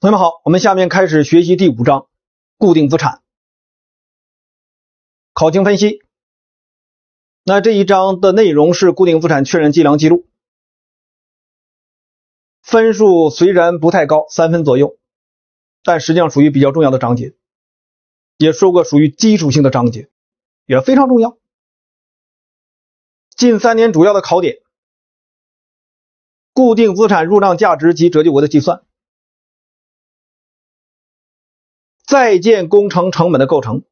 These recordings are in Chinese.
同学们好，我们下面开始学习第五章固定资产。考情分析，那这一章的内容是固定资产确认、计量、记录，分数虽然不太高，三分左右，但实际上属于比较重要的章节，也说过属于基础性的章节，也非常重要。近三年主要的考点，固定资产入账价值及折旧额的计算。在建工程成本的构成，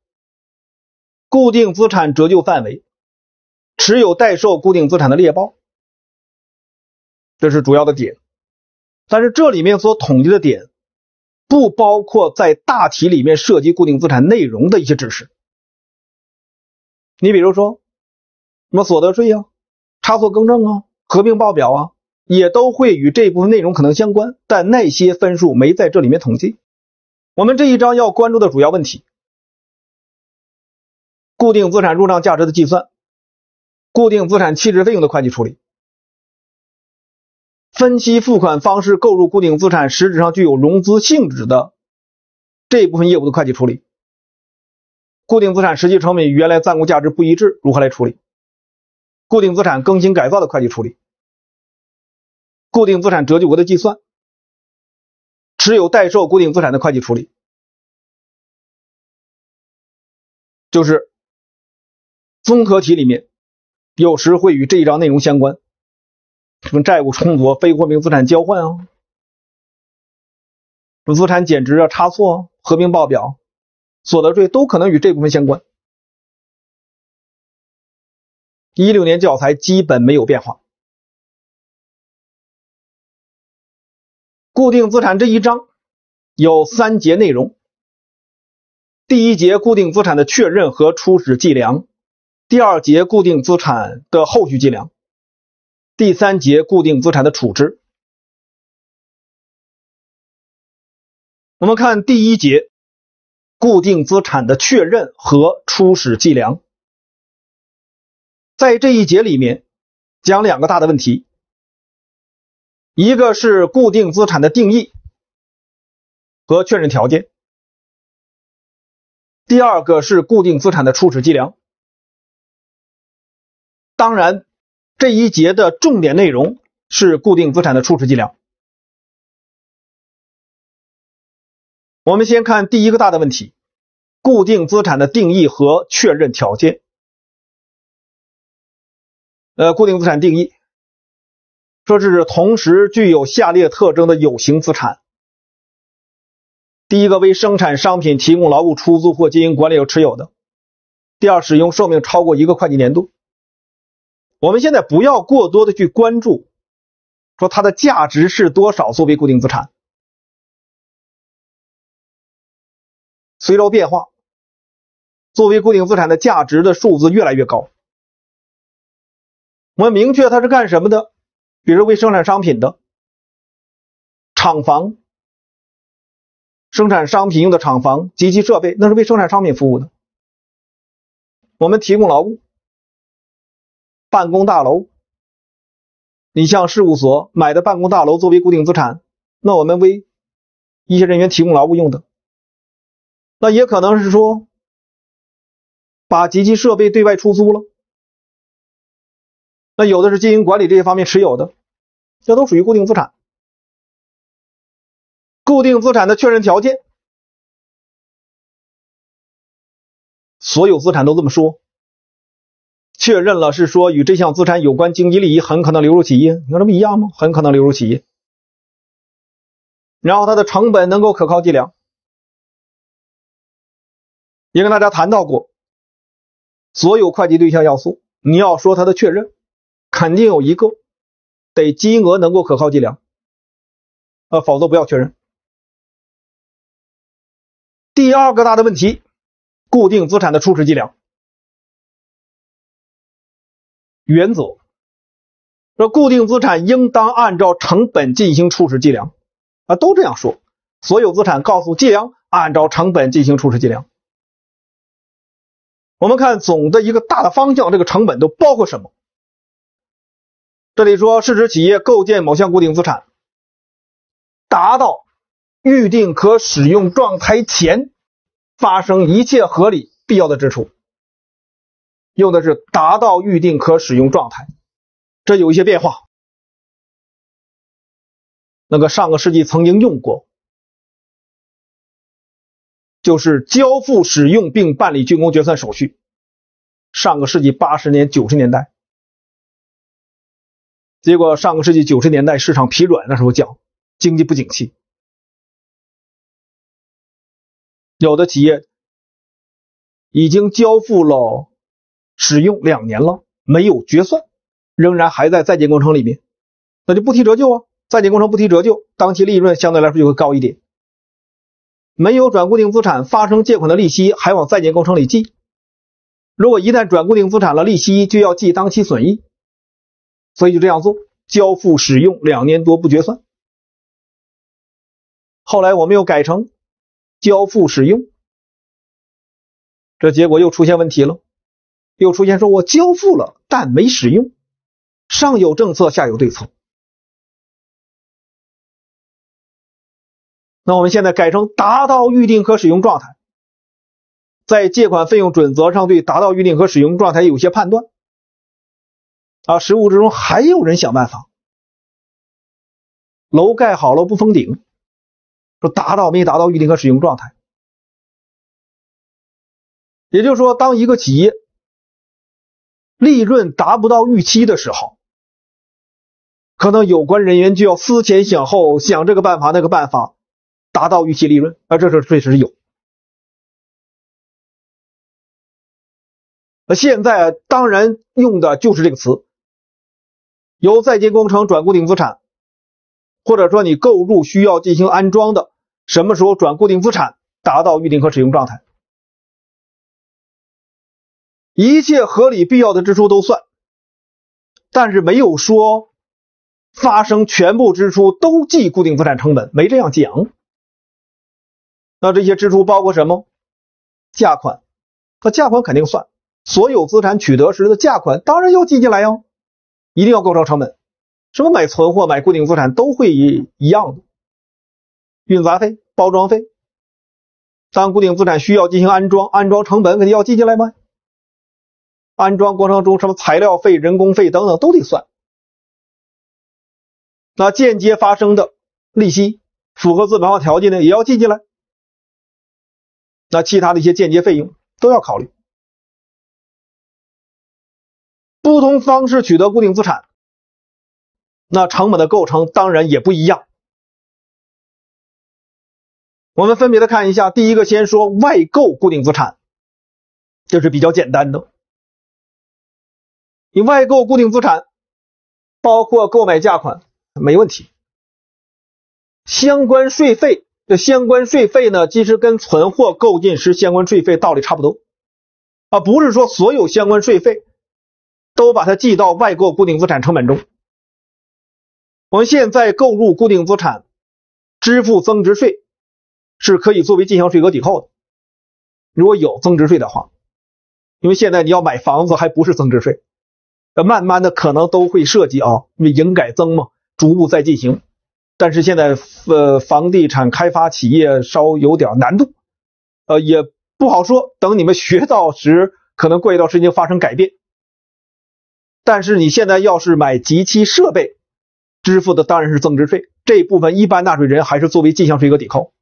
固定资产折旧范围，持有待售固定资产的列报，这是主要的点。但是这里面所统计的点，不包括在大题里面涉及固定资产内容的一些知识。你比如说，什么所得税呀、差错更正啊、合并报表啊，也都会与这部分内容可能相关，但那些分数没在这里面统计。我们这一章要关注的主要问题：固定资产入账价值的计算，固定资产弃值费用的会计处理，分期付款方式购入固定资产实质上具有融资性质的这一部分业务的会计处理，固定资产实际成本与原来暂估价值不一致如何来处理，固定资产更新改造的会计处理，固定资产折旧额的计算，持有待售固定资产的会计处理。就是综合题里面，有时会与这一章内容相关，什么债务重组、非货币资产交换啊，总资产减值啊、差错、合并报表、所得税都可能与这部分相关。一六年教材基本没有变化，固定资产这一章有三节内容。第一节固定资产的确认和初始计量，第二节固定资产的后续计量，第三节固定资产的处置。我们看第一节固定资产的确认和初始计量，在这一节里面讲两个大的问题，一个是固定资产的定义和确认条件。第二个是固定资产的初始计量。当然，这一节的重点内容是固定资产的初始计量。我们先看第一个大的问题：固定资产的定义和确认条件。呃，固定资产定义说是同时具有下列特征的有形资产。第一个为生产商品提供劳务、出租或经营管理有持有的；第二，使用寿命超过一个会计年度。我们现在不要过多的去关注，说它的价值是多少作为固定资产，随着变化，作为固定资产的价值的数字越来越高。我们明确它是干什么的，比如为生产商品的厂房。生产商品用的厂房及其设备，那是为生产商品服务的。我们提供劳务，办公大楼，你向事务所买的办公大楼作为固定资产，那我们为一些人员提供劳务用的，那也可能是说把机器设备对外出租了。那有的是经营管理这些方面持有的，这都属于固定资产。固定资产的确认条件，所有资产都这么说。确认了是说与这项资产有关经济利益很可能流入企业，你看这不一样吗？很可能流入企业。然后它的成本能够可靠计量，也跟大家谈到过，所有会计对象要素，你要说它的确认，肯定有一个得金额能够可靠计量，呃，否则不要确认。第二个大的问题，固定资产的初始计量原则，说固定资产应当按照成本进行初始计量啊，都这样说，所有资产告诉计量按照成本进行初始计量。我们看总的一个大的方向，这个成本都包括什么？这里说是指企业构建某项固定资产达到。预定可使用状态前发生一切合理必要的支出，用的是达到预定可使用状态，这有一些变化。那个上个世纪曾经用过，就是交付使用并办理竣工决算手续。上个世纪八十年、九十年代，结果上个世纪九十年代市场疲软，那时候讲经济不景气。有的企业已经交付了使用两年了，没有决算，仍然还在在建工程里面，那就不提折旧啊。在建工程不提折旧，当期利润相对来说就会高一点。没有转固定资产，发生借款的利息还往在建工程里记。如果一旦转固定资产了，利息就要记当期损益。所以就这样做，交付使用两年多不决算，后来我们又改成。交付使用，这结果又出现问题了，又出现说我交付了，但没使用。上有政策，下有对策。那我们现在改成达到预定可使用状态，在借款费用准则上对达到预定可使用状态有些判断啊。实务之中还有人想办法，楼盖好了不封顶。说达到没达到预定和使用状态，也就是说，当一个企业利润达不到预期的时候，可能有关人员就要思前想后，想这个办法那个办法达到预期利润啊，这是确实是有。那现在当然用的就是这个词，由在建工程转固定资产。或者说你购入需要进行安装的，什么时候转固定资产，达到预定和使用状态，一切合理必要的支出都算，但是没有说发生全部支出都记固定资产成本，没这样讲。那这些支出包括什么？价款，那价款肯定算，所有资产取得时的价款当然要记进来哟，一定要构成成本。什么买存货、买固定资产都会一一样，的？运杂费、包装费。当固定资产需要进行安装，安装成本肯定要记进来吗？安装过程中什么材料费、人工费等等都得算。那间接发生的利息符合资本化条件的也要记进来。那其他的一些间接费用都要考虑。不同方式取得固定资产。那成本的构成当然也不一样，我们分别的看一下。第一个，先说外购固定资产，这是比较简单的。你外购固定资产，包括购买价款没问题，相关税费的相关税费呢，其实跟存货购进时相关税费道理差不多啊，不是说所有相关税费都把它记到外购固定资产成本中。我们现在购入固定资产，支付增值税是可以作为进项税额抵扣的。如果有增值税的话，因为现在你要买房子还不是增值税，慢慢的可能都会涉及啊，因为营改增嘛，逐步在进行。但是现在呃，房地产开发企业稍有点难度，呃，也不好说。等你们学到时，可能过一段时间发生改变。但是你现在要是买机器设备，支付的当然是增值税这一部分，一般纳税人还是作为进项税额抵扣。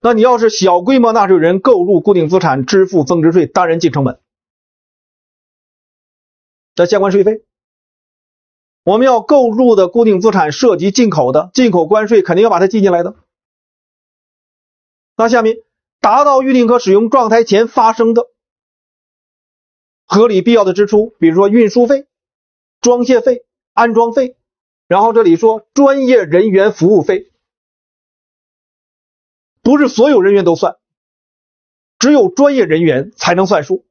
那你要是小规模纳税人购入固定资产支付增值税，当然进成本。这相关税费，我们要购入的固定资产涉及进口的，进口关税肯定要把它记进来的。那下面达到预定可使用状态前发生的合理必要的支出，比如说运输费。装卸费、安装费，然后这里说专业人员服务费，不是所有人员都算，只有专业人员才能算数。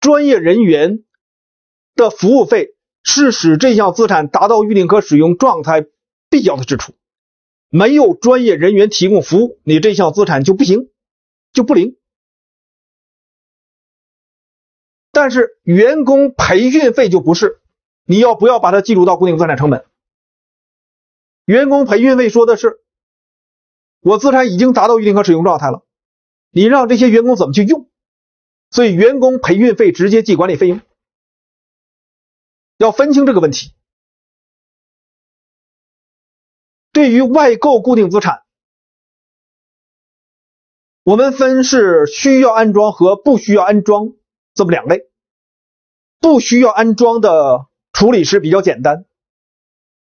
专业人员的服务费是使这项资产达到预定可使用状态必要的支出，没有专业人员提供服务，你这项资产就不行，就不灵。但是员工培训费就不是。你要不要把它计入到固定资产成本？员工培训费说的是，我资产已经达到预定可使用状态了，你让这些员工怎么去用？所以员工培训费直接记管理费用，要分清这个问题。对于外购固定资产，我们分是需要安装和不需要安装这么两类，不需要安装的。处理时比较简单，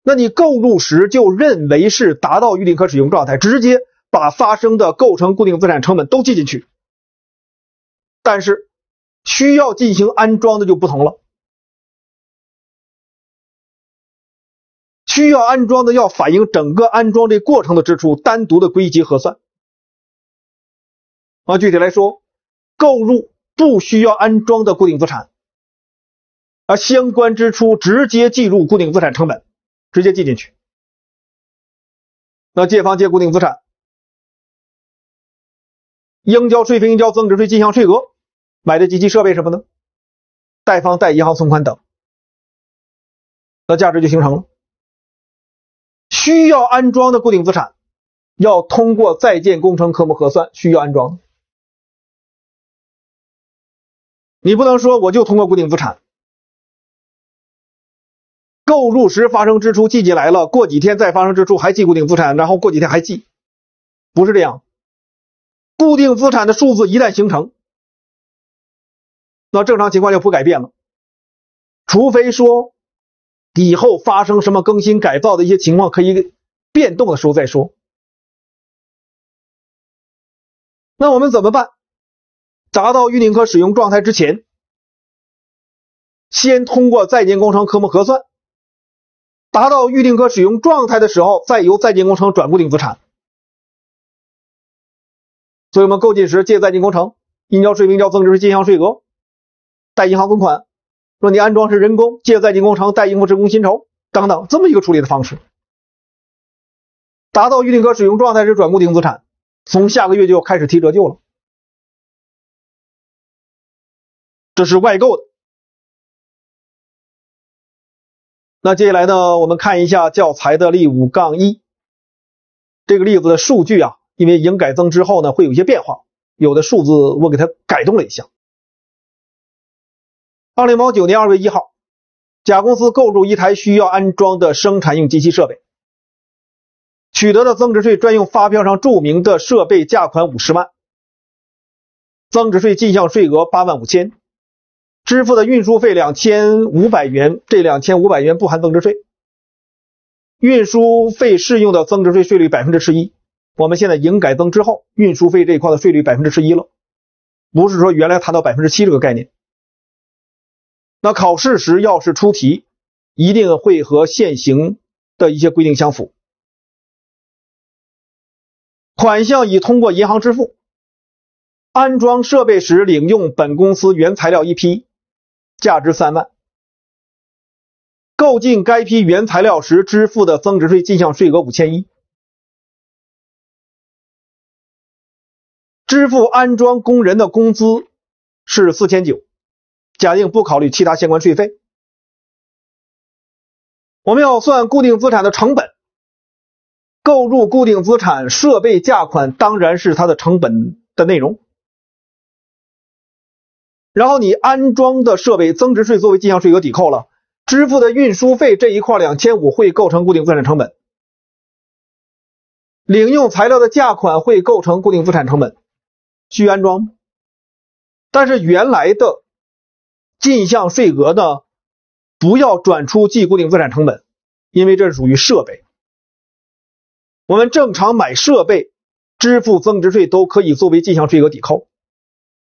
那你购入时就认为是达到预定可使用状态，直接把发生的构成固定资产成本都记进去。但是需要进行安装的就不同了，需要安装的要反映整个安装这过程的支出，单独的归集核算。啊，具体来说，购入不需要安装的固定资产。而相关支出直接计入固定资产成本，直接记进去。那借方借固定资产，应交税费、应交增值税进项税额，买的机器设备什么呢？贷方贷银行存款等。那价值就形成了。需要安装的固定资产，要通过在建工程科目核算。需要安装，你不能说我就通过固定资产。购入时发生支出记进来了，过几天再发生支出还记固定资产，然后过几天还记，不是这样。固定资产的数字一旦形成，那正常情况就不改变了，除非说以后发生什么更新改造的一些情况可以变动的时候再说。那我们怎么办？达到预定可使用状态之前，先通过在建工程科目核算。达到预定可使用状态的时候，再由在建工程转固定资产。所以，我们购进时借在建工程，应交税明交增值税进项税额，贷银行存款。若你安装是人工，借在建工程，贷应付职工薪酬等等，这么一个处理的方式。达到预定可使用状态时转固定资产，从下个月就开始提折旧了。这是外购的。那接下来呢，我们看一下教材的例五杠一这个例子的数据啊，因为营改增之后呢，会有一些变化，有的数字我给它改动了一下。二零一九年二月一号，甲公司购入一台需要安装的生产用机器设备，取得的增值税专用发票上注明的设备价款五十万，增值税进项税额八万五千。支付的运输费两千五百元，这两千五百元不含增值税。运输费适用的增值税税率百分之十一。我们现在营改增之后，运输费这一块的税率百分之十一了，不是说原来谈到百分之七这个概念。那考试时要是出题，一定会和现行的一些规定相符。款项已通过银行支付。安装设备时领用本公司原材料一批。价值三万，购进该批原材料时支付的增值税进项税额五千一，支付安装工人的工资是四千九，假定不考虑其他相关税费，我们要算固定资产的成本，购入固定资产设备价款当然是它的成本的内容。然后你安装的设备增值税作为进项税额抵扣了，支付的运输费这一块两千五会构成固定资产成本，领用材料的价款会构成固定资产成本，需安装，但是原来的进项税额呢不要转出计固定资产成本，因为这属于设备，我们正常买设备支付增值税都可以作为进项税额抵扣。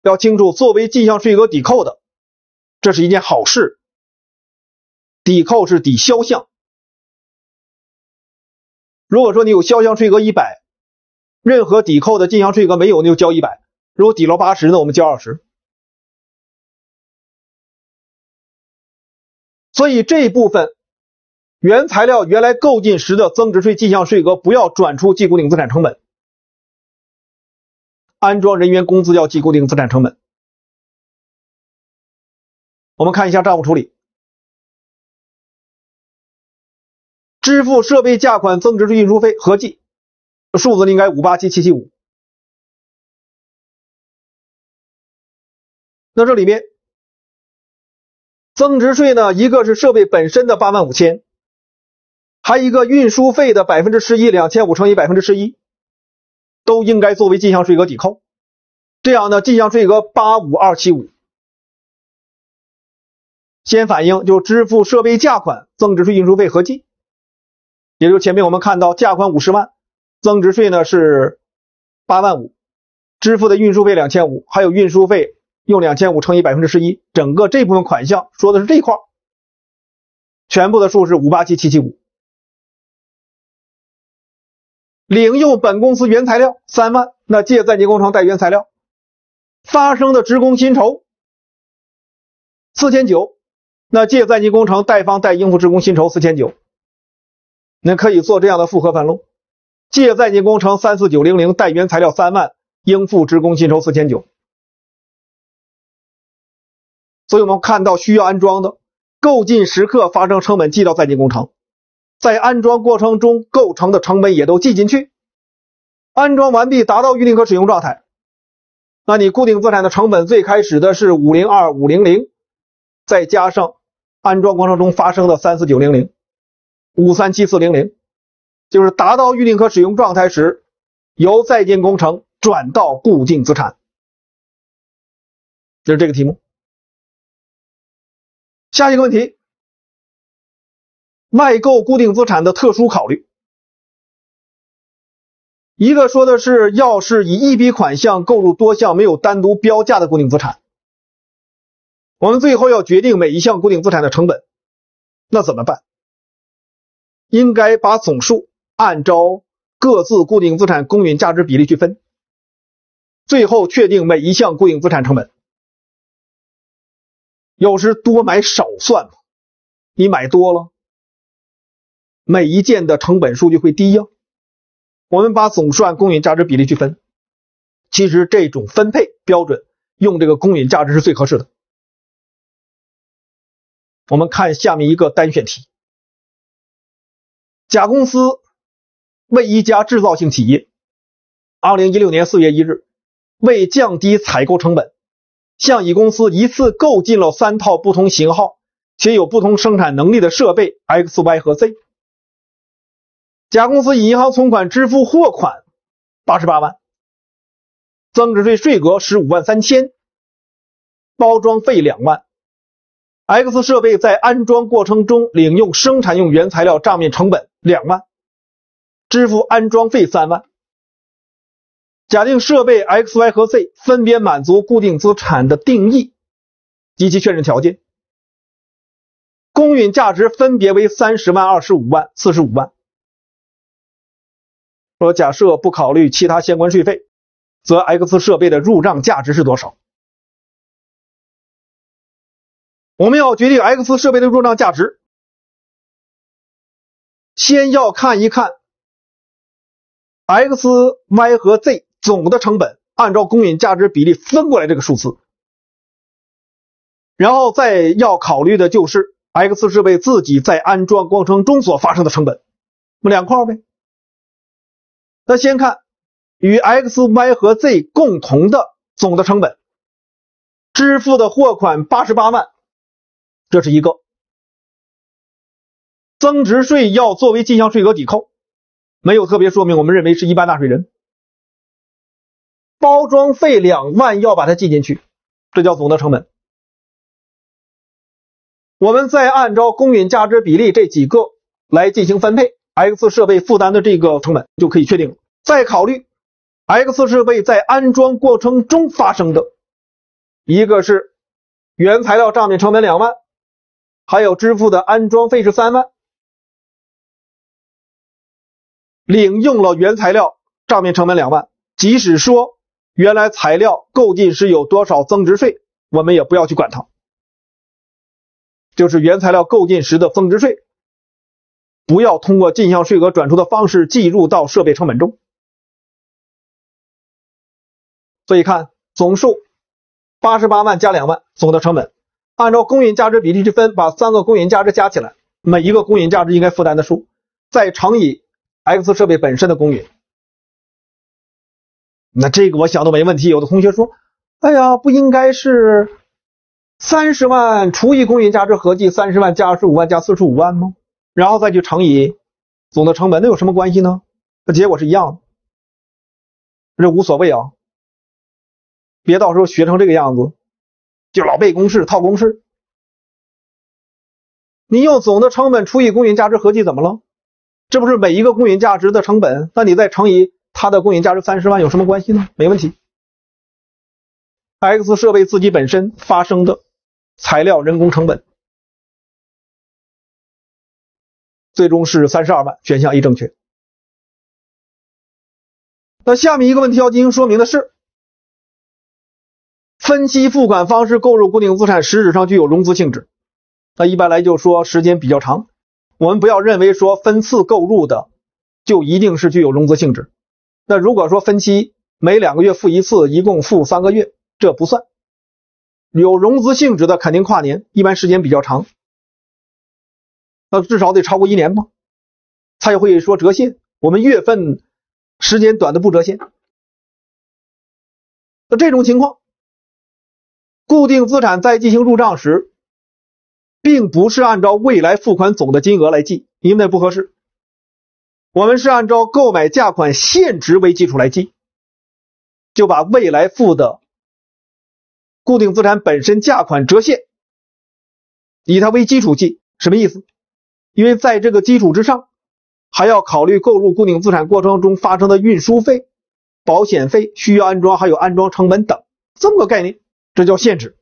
要清楚，作为进项税额抵扣的，这是一件好事。抵扣是抵销项。如果说你有销项税额一百，任何抵扣的进项税额没有，你就交一百。如果抵了八十那我们交二十。所以这一部分原材料原来购进时的增值税进项税额不要转出计固定资产成本。安装人员工资要记固定资产成本。我们看一下账务处理：支付设备价款、增值税、运输费合计数字应该五八七七七五。那这里面增值税呢？一个是设备本身的八万五千，还一个运输费的百分之十一，两千五乘以百分之十一。都应该作为进项税额抵扣，这样呢，进项税额八五二七五，先反映就支付设备价款、增值税、运输费合计，也就前面我们看到价款五十万，增值税呢是八万五，支付的运输费两千五，还有运输费用两千五乘以百分之十一，整个这部分款项说的是这一块，全部的数是五八七七七五。领用本公司原材料三万，那借在建工程贷原材料，发生的职工薪酬四千九，那借在建工程贷方贷应付职工薪酬四千九，那可以做这样的复合分录，借在建工程三四九零零，贷原材料三万，应付职工薪酬四千九。所以，我们看到需要安装的购进时刻发生成本记到在建工程。在安装过程中构成的成本也都记进去，安装完毕达到预定可使用状态，那你固定资产的成本最开始的是五零二五零零，再加上安装过程中发生的三四九零零，五三七四零零，就是达到预定可使用状态时，由在建工程转到固定资产，就是这个题目。下一个问题。外购固定资产的特殊考虑，一个说的是，要是以一笔款项购入多项没有单独标价的固定资产，我们最后要决定每一项固定资产的成本，那怎么办？应该把总数按照各自固定资产公允价值比例去分，最后确定每一项固定资产成本。有时多买少算，你买多了。每一件的成本数据会低呀，我们把总算公允价值比例去分，其实这种分配标准用这个公允价值是最合适的。我们看下面一个单选题：甲公司为一家制造性企业，二零一六年四月一日，为降低采购成本，向乙公司一次购进了三套不同型号且有不同生产能力的设备 X、Y 和 Z。甲公司以银行存款支付货款八十八万，增值税税额十五万三千，包装费两万。X 设备在安装过程中领用生产用原材料账面成本两万，支付安装费三万。假定设备 X、Y 和 Z 分别满足固定资产的定义及其确认条件，公允价值分别为三十万、二十五万、四十五万。说假设不考虑其他相关税费，则 X 设备的入账价值是多少？我们要决定 X 设备的入账价值，先要看一看 X、Y 和 Z 总的成本按照公允价值比例分过来这个数字，然后再要考虑的就是 X 设备自己在安装过程中所发生的成本，那么两块呗。那先看与 X、Y 和 Z 共同的总的成本，支付的货款八十八万，这是一个。增值税要作为进项税额抵扣，没有特别说明，我们认为是一般纳税人。包装费两万要把它记进去，这叫总的成本。我们再按照公允价值比例这几个来进行分配。X 设备负担的这个成本就可以确定。再考虑 X 设备在安装过程中发生的一个是原材料账面成本两万，还有支付的安装费是三万，领用了原材料账面成本两万。即使说原来材料购进时有多少增值税，我们也不要去管它，就是原材料购进时的增值税。不要通过进项税额转出的方式计入到设备成本中。所以看总数八十八万加两万，总的成本按照公允价值比例去分，把三个公允价值加起来，每一个公允价值应该负担的数，再乘以 X 设备本身的公允。那这个我想都没问题。有的同学说，哎呀，不应该是三十万除以公允价值合计三十万加二十五万加四十五万吗？然后再去乘以总的成本，那有什么关系呢？那结果是一样的，这无所谓啊。别到时候学成这个样子，就老背公式套公式。你用总的成本除以公允价值合计怎么了？这不是每一个公允价值的成本？那你再乘以它的公允价值三十万有什么关系呢？没问题。X 设备自己本身发生的材料、人工成本。最终是三十二万，选项 A 正确。那下面一个问题要进行说明的是，分期付款方式购入固定资产实质上具有融资性质。那一般来就说时间比较长，我们不要认为说分次购入的就一定是具有融资性质。那如果说分期每两个月付一次，一共付三个月，这不算有融资性质的，肯定跨年，一般时间比较长。那至少得超过一年他也会说折现。我们月份时间短的不折现。那这种情况，固定资产在进行入账时，并不是按照未来付款总的金额来记，因为不合适。我们是按照购买价款现值为基础来记，就把未来付的固定资产本身价款折现，以它为基础记，什么意思？因为在这个基础之上，还要考虑购入固定资产过程中发生的运输费、保险费、需要安装还有安装成本等，这么个概念，这叫限制。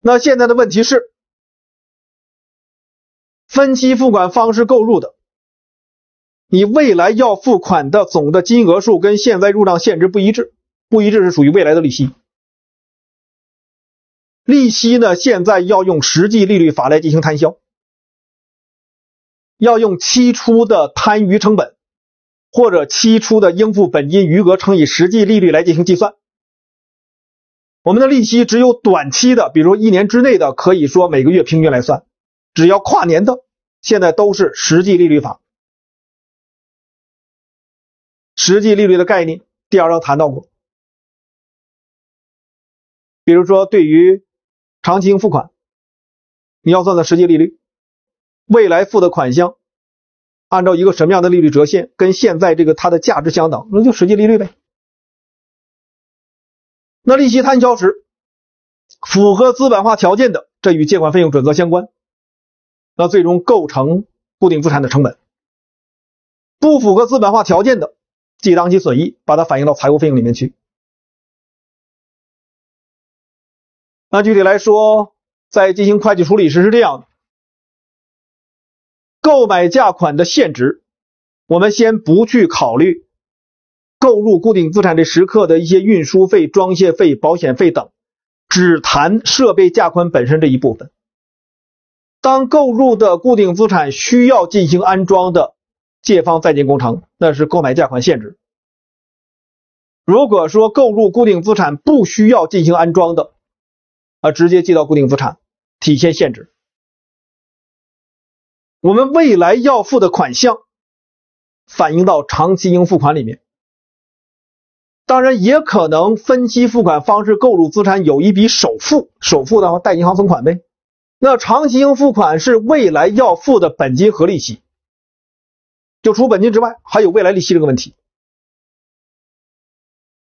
那现在的问题是，分期付款方式购入的，你未来要付款的总的金额数跟现在入账限值不一致，不一致是属于未来的利息。利息呢？现在要用实际利率法来进行摊销，要用期初的摊余成本或者期初的应付本金余额乘以实际利率来进行计算。我们的利息只有短期的，比如一年之内的，可以说每个月平均来算；只要跨年的，现在都是实际利率法。实际利率的概念，第二章谈到过。比如说，对于长期付款，你要算算实际利率，未来付的款项按照一个什么样的利率折现，跟现在这个它的价值相等，那就实际利率呗。那利息摊销时，符合资本化条件的，这与借款费用准则相关，那最终构成固定资产的成本；不符合资本化条件的，即当期损益，把它反映到财务费用里面去。那具体来说，在进行会计处理时是这样的：购买价款的现值，我们先不去考虑购入固定资产的时刻的一些运输费、装卸费、保险费等，只谈设备价款本身这一部分。当购入的固定资产需要进行安装的，借方在建工程，那是购买价款限制。如果说购入固定资产不需要进行安装的，啊，直接记到固定资产，体现限制。我们未来要付的款项，反映到长期应付款里面。当然，也可能分期付款方式购入资产，有一笔首付，首付的话贷银行存款呗。那长期应付款是未来要付的本金和利息，就除本金之外，还有未来利息这个问题。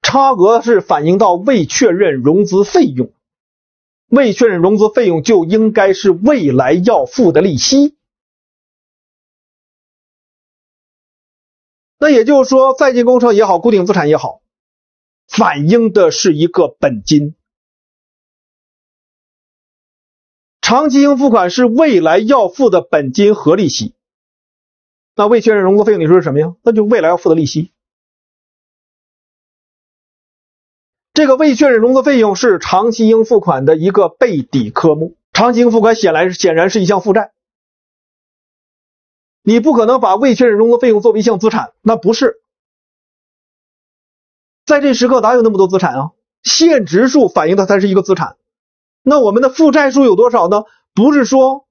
差额是反映到未确认融资费用。未确认融资费用就应该是未来要付的利息，那也就是说在建工程也好，固定资产也好，反映的是一个本金，长期应付款是未来要付的本金和利息，那未确认融资费用你说是什么呀？那就未来要付的利息。这个未确认融资费用是长期应付款的一个备抵科目，长期应付款显然显然是一项负债，你不可能把未确认融资费用作为一项资产，那不是，在这时刻哪有那么多资产啊？现值数反映的它是一个资产，那我们的负债数有多少呢？不是说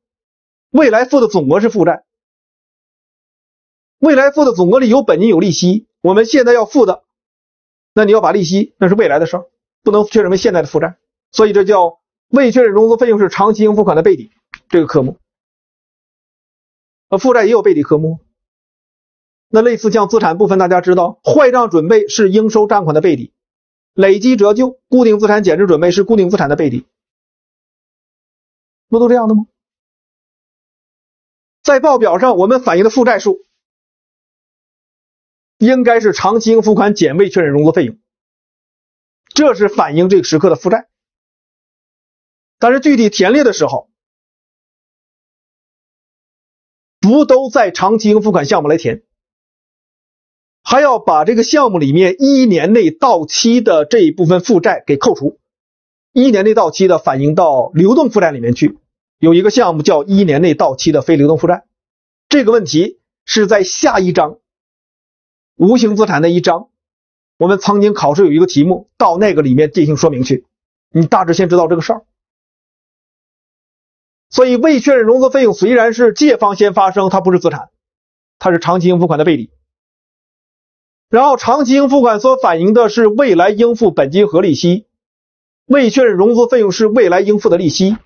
未来付的总额是负债，未来付的总额里有本金有利息，我们现在要付的。那你要把利息，那是未来的事，不能确认为现在的负债，所以这叫未确认融资费用是长期应付款的背底这个科目。啊，负债也有背底科目。那类似像资产部分，大家知道坏账准备是应收账款的背底，累计折旧固定资产减值准备是固定资产的背底，不都这样的吗？在报表上我们反映的负债数。应该是长期应付款减未确认融资费用，这是反映这个时刻的负债。但是具体填列的时候，不都在长期应付款项目来填，还要把这个项目里面一年内到期的这一部分负债给扣除，一年内到期的反映到流动负债里面去，有一个项目叫一年内到期的非流动负债。这个问题是在下一章。无形资产那一章，我们曾经考试有一个题目，到那个里面进行说明去。你大致先知道这个事儿。所以未确认融资费用虽然是借方先发生，它不是资产，它是长期应付款的背离。然后长期应付款所反映的是未来应付本金和利息，未确认融资费用是未来应付的利息，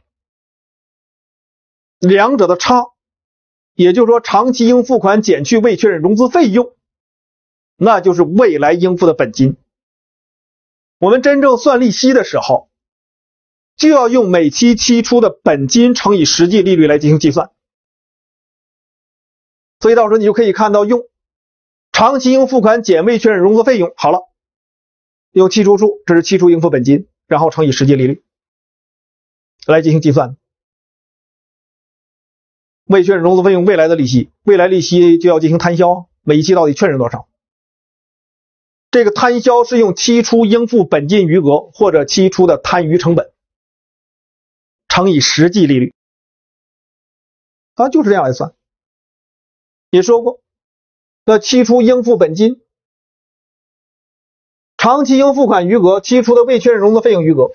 两者的差，也就是说长期应付款减去未确认融资费用。那就是未来应付的本金。我们真正算利息的时候，就要用每期期初的本金乘以实际利率来进行计算。所以到时候你就可以看到，用长期应付款减未确认融资费用，好了，用期初数，这是期初应付本金，然后乘以实际利率来进行计算。未确认融资费用未来的利息，未来利息就要进行摊销，每一期到底确认多少？这个摊销是用期初应付本金余额或者期初的摊余成本乘以实际利率，啊就是这样来算。也说过，那期初应付本金、长期应付款余额、期初的未确认融资费用余额，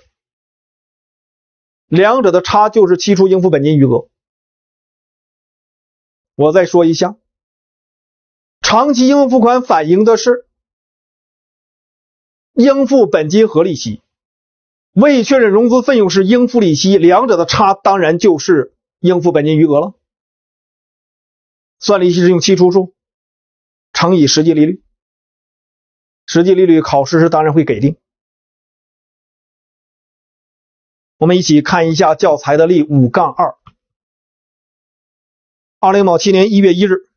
两者的差就是期初应付本金余额。我再说一下，长期应付款反映的是。应付本金和利息，未确认融资费用是应付利息，两者的差当然就是应付本金余额了。算利息是用期初数乘以实际利率，实际利率考试时当然会给定。我们一起看一下教材的例五杠二。二零某七年一月一日，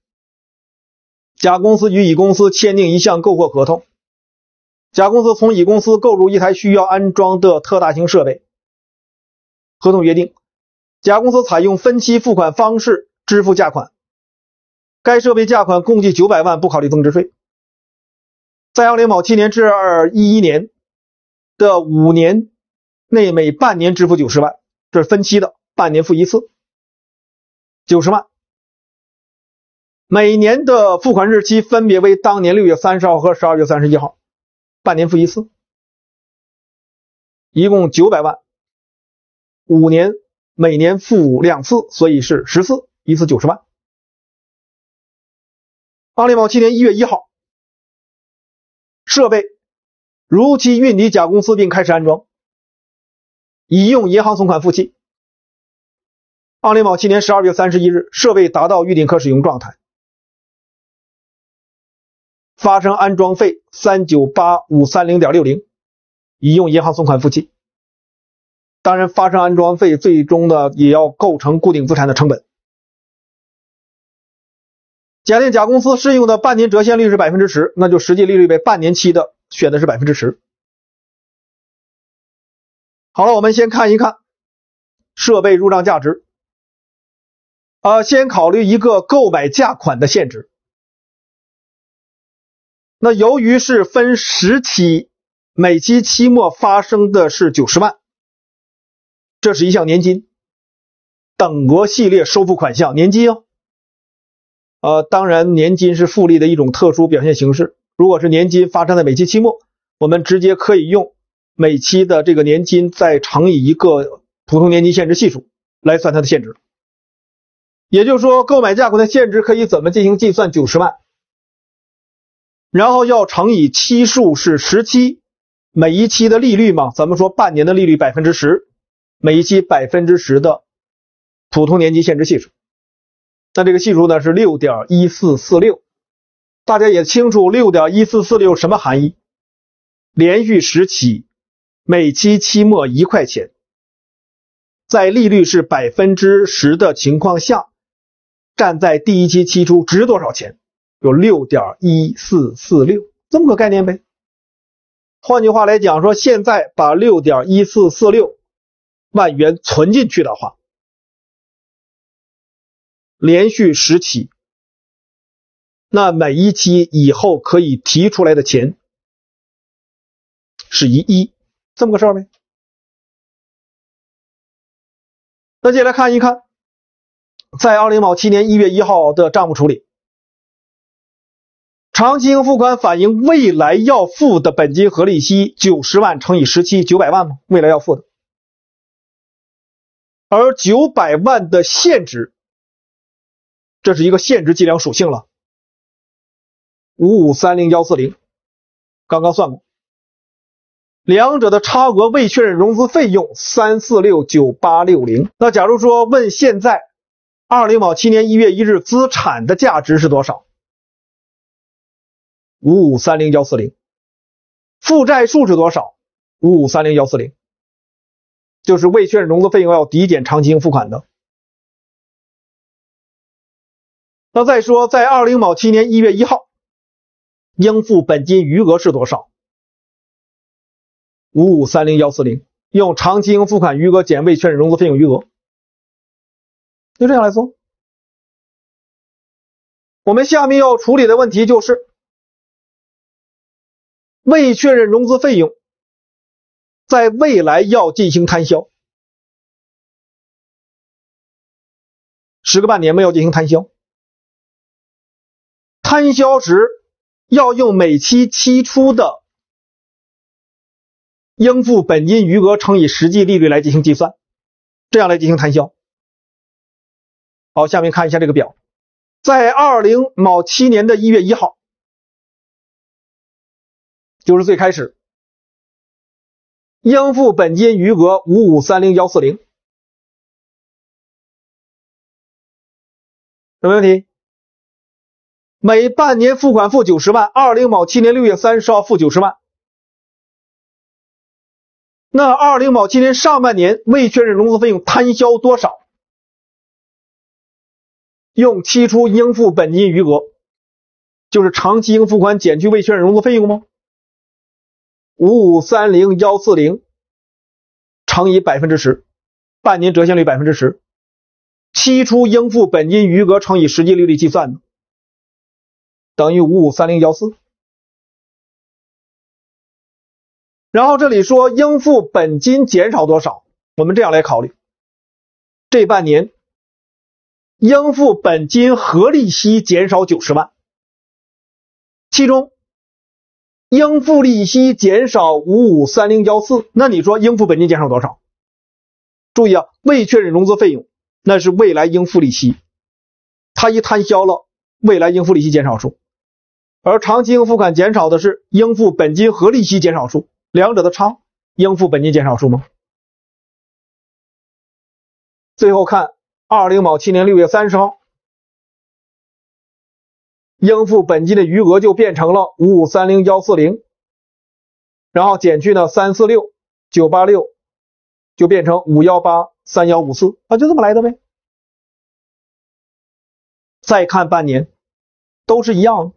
甲公司与乙公司签订一项购货合同。甲公司从乙公司购入一台需要安装的特大型设备，合同约定，甲公司采用分期付款方式支付价款，该设备价款共计九百万，不考虑增值税。在二零某七年至二一一年的五年内，每半年支付九十万，这是分期的，半年付一次，九十万。每年的付款日期分别为当年六月三十号和十二月三十一号。半年付一次，一共九百万，五年每年付两次，所以是十次，一次九十万。阿里某七年一月一号，设备如期运抵甲公司并开始安装，已用银行存款付清。阿里某七年十二月三十一日，设备达到预定可使用状态。发生安装费三九八五三零点六零，已用银行存款付清。当然，发生安装费最终的也要构成固定资产的成本。假定甲公司适用的半年折现率是百分之十，那就实际利率为半年期的，选的是百分之十。好了，我们先看一看设备入账价值。啊，先考虑一个购买价款的限值。那由于是分十期，每期期末发生的是九十万，这是一项年金，等额系列收付款项年金哦。呃，当然年金是复利的一种特殊表现形式。如果是年金发生在每期期末，我们直接可以用每期的这个年金再乘以一个普通年金现值系数来算它的现值。也就是说，购买价格的现值可以怎么进行计算？九十万。然后要乘以期数是十期，每一期的利率嘛，咱们说半年的利率百分之十，每一期百分之十的普通年金现值系数，那这个系数呢是六点一四四六，大家也清楚六点一四四六什么含义？连续十期，每期期末一块钱，在利率是百分之十的情况下，站在第一期期初值多少钱？有六点一四四六这么个概念呗。换句话来讲，说现在把六点一四四六万元存进去的话，连续十期，那每一期以后可以提出来的钱是一亿，这么个事儿呗。那接下来看一看，在二零二七年一月一号的账目处理。长期应付款反映未来要付的本金和利息，九十万乘以十七，九百万吗？未来要付的，而九百万的现值，这是一个现值计量属性了。五五三零幺四零，刚刚算过，两者的差额未确认融资费用三四六九八六零。那假如说问现在二零某七年一月一日资产的价值是多少？五五三零幺四零，负债数是多少？五五三零幺四零，就是未确认融资费用要抵减长期应付款的。那再说，在二零某七年一月一号，应付本金余额是多少？五五三零幺四零，用长期应付款余额减未确认融资费用余额，就这样来做。我们下面要处理的问题就是。未确认融资费用，在未来要进行摊销，十个半年没有进行摊销，摊销时要用每期期初的应付本金余额乘以实际利率来进行计算，这样来进行摊销。好，下面看一下这个表，在二零某七年的一月一号。就是最开始应付本金余额五五三零幺四零，没问题。每半年付款付九十万，二零某七年六月三十号付九十万。那二零某七年上半年未确认融资费用摊销多少？用期初应付本金余额，就是长期应付款减去未确认融资费用吗？五五三零幺四零乘以百分之十，半年折现率百分之十，期初应付本金余额乘以实际利率计算，等于五五三零幺四。然后这里说应付本金减少多少，我们这样来考虑，这半年应付本金和利息减少九十万，其中。应付利息减少五五三零幺四，那你说应付本金减少多少？注意啊，未确认融资费用那是未来应付利息，它一摊销了，未来应付利息减少数，而长期应付款减少的是应付本金和利息减少数，两者的差，应付本金减少数吗？最后看二零某七年六月三十号。应付本金的余额就变成了五五三零幺四零，然后减去呢三四六九八六，就变成五幺八三幺五四啊，就这么来的呗。再看半年都是一样。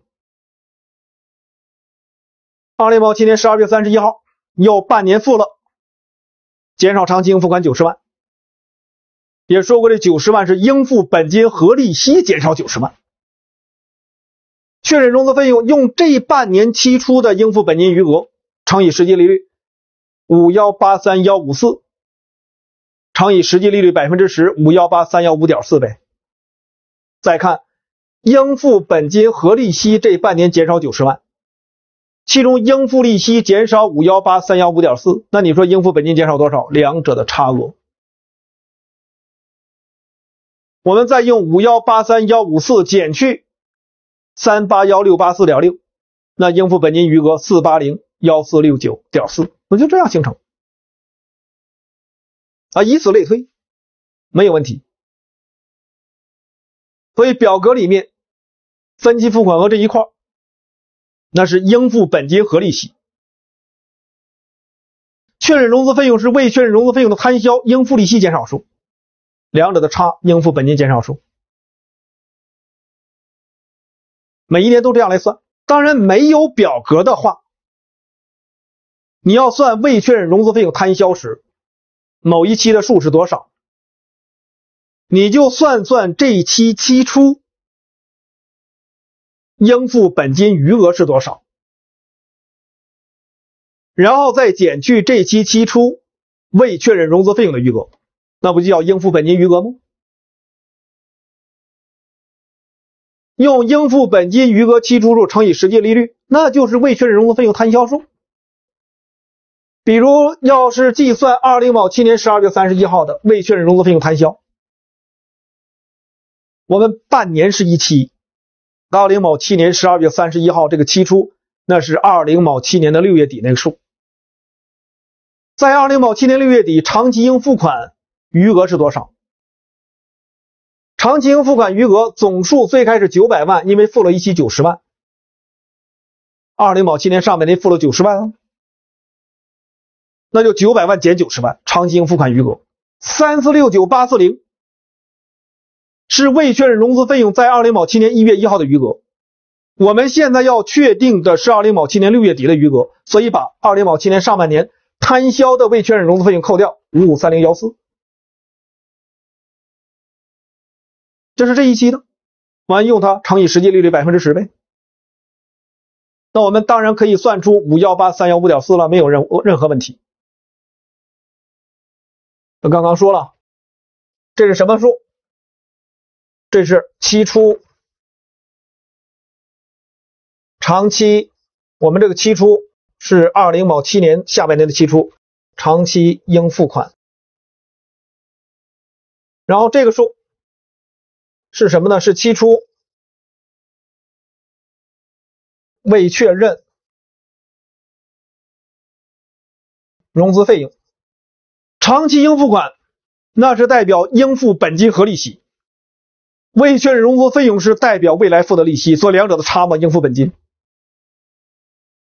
阿零猫今年十二月三十一号又半年付了，减少长期应付款九十万，也说过这九十万是应付本金和利息减少九十万。确认融资费用用这半年期初的应付本金余额乘以实际利率五幺八三幺五四，乘以实际利率百分之十五幺八三幺五点四呗。再看应付本金和利息这半年减少九十万，其中应付利息减少五幺八三幺五点四，那你说应付本金减少多少？两者的差额，我们再用五幺八三幺五四减去。三八幺六八四点六，那应付本金余额四八零幺四六九点四，那就这样形成，啊，以此类推，没有问题。所以表格里面分期付款额这一块，那是应付本金和利息确认融资费用是未确认融资费用的摊销应付利息减少数，两者的差应付本金减少数。每一年都这样来算，当然没有表格的话，你要算未确认融资费用摊销时某一期的数是多少，你就算算这期期初应付本金余额是多少，然后再减去这期期初未确认融资费用的余额，那不就叫应付本金余额吗？用应付本金余额期初数乘以实际利率，那就是未确认融资费用摊销数。比如，要是计算二零某七年十二月三十一号的未确认融资费用摊销，我们半年是一期，二零某七年十二月三十一号这个期初，那是二零某七年的六月底那个数。在二零某七年六月底，长期应付款余额是多少？长期应付款余额总数最开始九百万，因为付了一期九十万。二零某七年上半年付了九十万，那就九百万减九十万，长期应付款余额三四六九八四零是未确认融资费用在二零某七年一月一号的余额。我们现在要确定的是二零某七年六月底的余额，所以把二零某年上半年摊销的未确认融资费用扣掉五五三零幺四。就是这一期的，完用它乘以实际利率百分之十呗。那我们当然可以算出五幺八三幺五点四了，没有任何任何问题。我刚刚说了，这是什么数？这是期初长期，我们这个期初是二零某七年下半年的期初长期应付款，然后这个数。是什么呢？是期初未确认融资费用，长期应付款那是代表应付本金和利息，未确认融资费用是代表未来付的利息，做两者的差嘛？应付本金，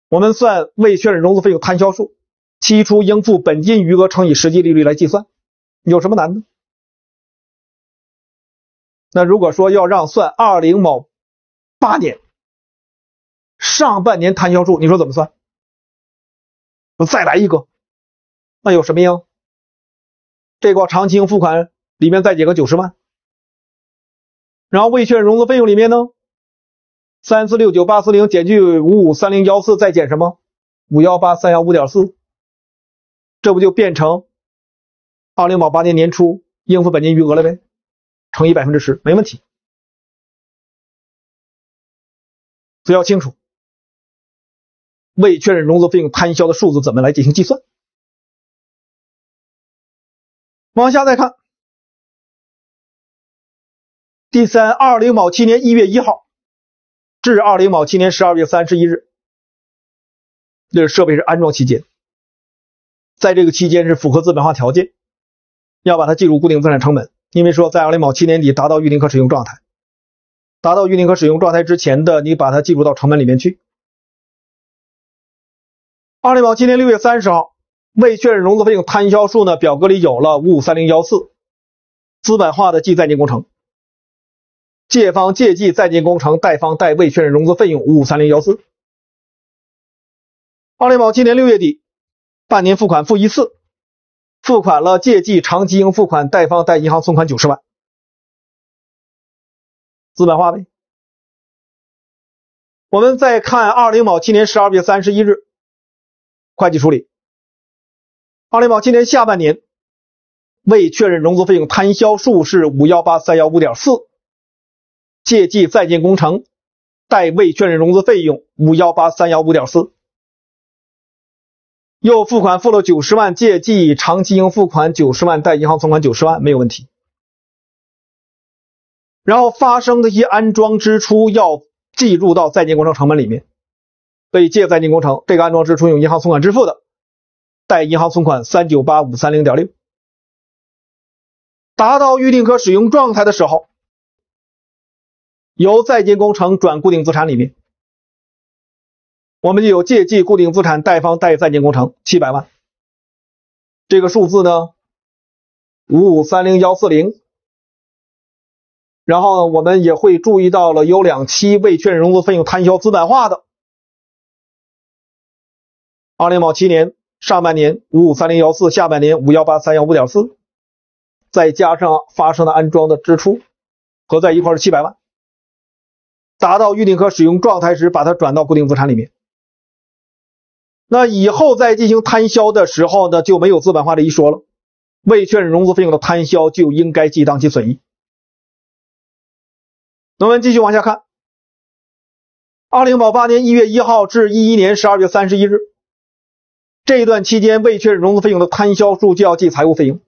我们算未确认融资费用摊销数，期初应付本金余额乘以实际利率来计算，有什么难的？那如果说要让算二零某八年上半年摊销数，你说怎么算？我再来一个，那有什么用？这块长期应付款里面再减个九十万，然后未确认融资费用里面呢，三四六九八四零减去五五三零幺四再减什么？五幺八三幺五点四，这不就变成二零某八年年初应付本金余额了呗？乘以百分之十，没问题。所以要清楚，未确认融资费用摊销的数字怎么来进行计算。往下再看，第三，二零某七年一月一号至二零某七年十二月三十一日，这个设备是安装期间，在这个期间是符合资本化条件，要把它计入固定资产成本。因为说，在二零一七年底达到预定可使用状态，达到预定可使用状态之前的，你把它计入到成本里面去。二零一七年六月三十号，未确认融资费用摊销数呢，表格里有了五五三零幺四，资本化的记在建工程，借方借记在建工程，贷方贷未确认融资费用五五三零幺四。二零一七今年六月底，半年付款付一次。付款了，借记长期应付款，贷方贷银行存款九十万，资本化呗。我们再看二零保七年十二月三十一日会计处理。二零保七年下半年未确认融资费用摊销数是五幺八三幺五点四，借记在建工程，贷未确认融资费用五幺八三幺五点四。又付款付了九十万，借记长期应付款九十万，贷银行存款九十万，没有问题。然后发生的一些安装支出要计入到在建工程成本里面，所以借在建工程，这个安装支出用银行存款支付的，贷银行存款三九八五三零点六。达到预定可使用状态的时候，由在建工程转固定资产里面。我们有借记固定资产，贷方贷在建工程七百万，这个数字呢五五三零幺四零，然后我们也会注意到了有两期未确认融资费用摊销资本化的，二零二七年上半年五五三零幺四，下半年五幺八三幺五点四，再加上发生的安装的支出，合在一块是七百万，达到预定可使用状态时，把它转到固定资产里面。那以后再进行摊销的时候呢，就没有资本化这一说了。未确认融资费用的摊销就应该记当期损益。我们继续往下看，二零零八年一月一号至一一年十二月三十一日这一段期间，未确认融资费用的摊销数就要记财务费用。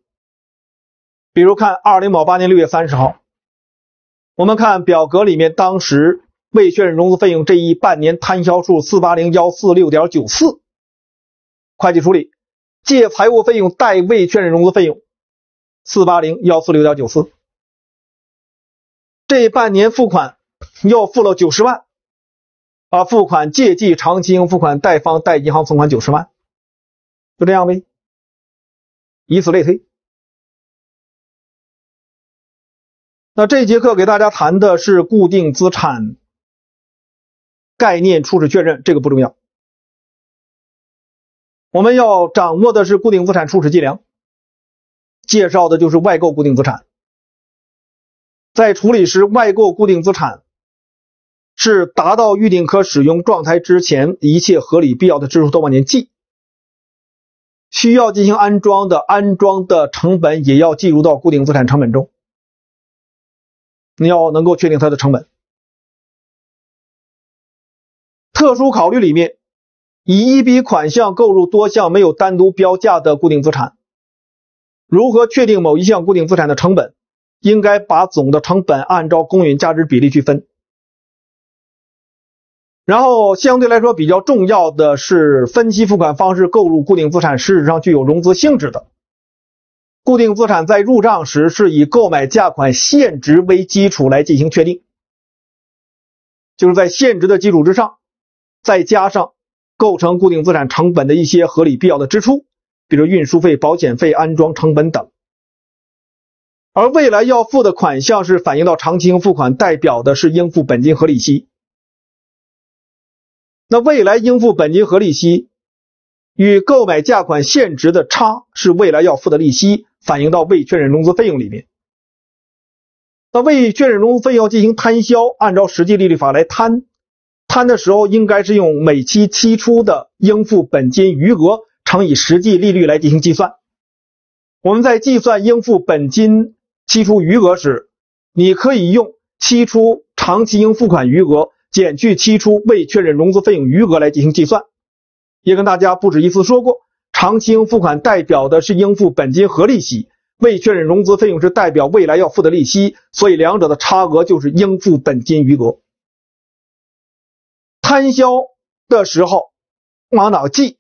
比如看二零零八年六月三十号，我们看表格里面当时未确认融资费用这一半年摊销数四八零幺四六点九四。会计处理，借财务费用，贷未确认融资费用，四八零幺四六9九四。这半年付款又付了九十万，啊，付款借记长期应付款，贷方贷银行存款九十万，就这样呗。以此类推。那这节课给大家谈的是固定资产概念初始确认，这个不重要。我们要掌握的是固定资产初始计量，介绍的就是外购固定资产，在处理时，外购固定资产是达到预定可使用状态之前，一切合理必要的支出都往前记，需要进行安装的安装的成本也要计入到固定资产成本中，你要能够确定它的成本，特殊考虑里面。以一笔款项购入多项没有单独标价的固定资产，如何确定某一项固定资产的成本？应该把总的成本按照公允价值比例去分。然后相对来说比较重要的是分期付款方式购入固定资产，事实上具有融资性质的固定资产在入账时是以购买价款现值为基础来进行确定，就是在现值的基础之上，再加上。构成固定资产成本的一些合理必要的支出，比如运输费、保险费、安装成本等。而未来要付的款项是反映到长期应付款，代表的是应付本金和利息。那未来应付本金和利息与购买价款现值的差是未来要付的利息，反映到未确认融资费用里面。那未确认融资费用进行摊销，按照实际利率法来摊。摊的时候应该是用每期期初的应付本金余额乘以实际利率来进行计算。我们在计算应付本金期初余额时，你可以用期初长期应付款余额减去期初未确认融资费用余额来进行计算。也跟大家不止一次说过，长期应付款代表的是应付本金和利息，未确认融资费用是代表未来要付的利息，所以两者的差额就是应付本金余额。摊销的时候，往哪记？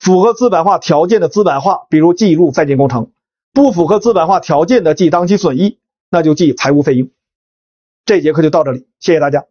符合资本化条件的资本化，比如计入在建工程；不符合资本化条件的，记当期损益，那就记财务费用。这节课就到这里，谢谢大家。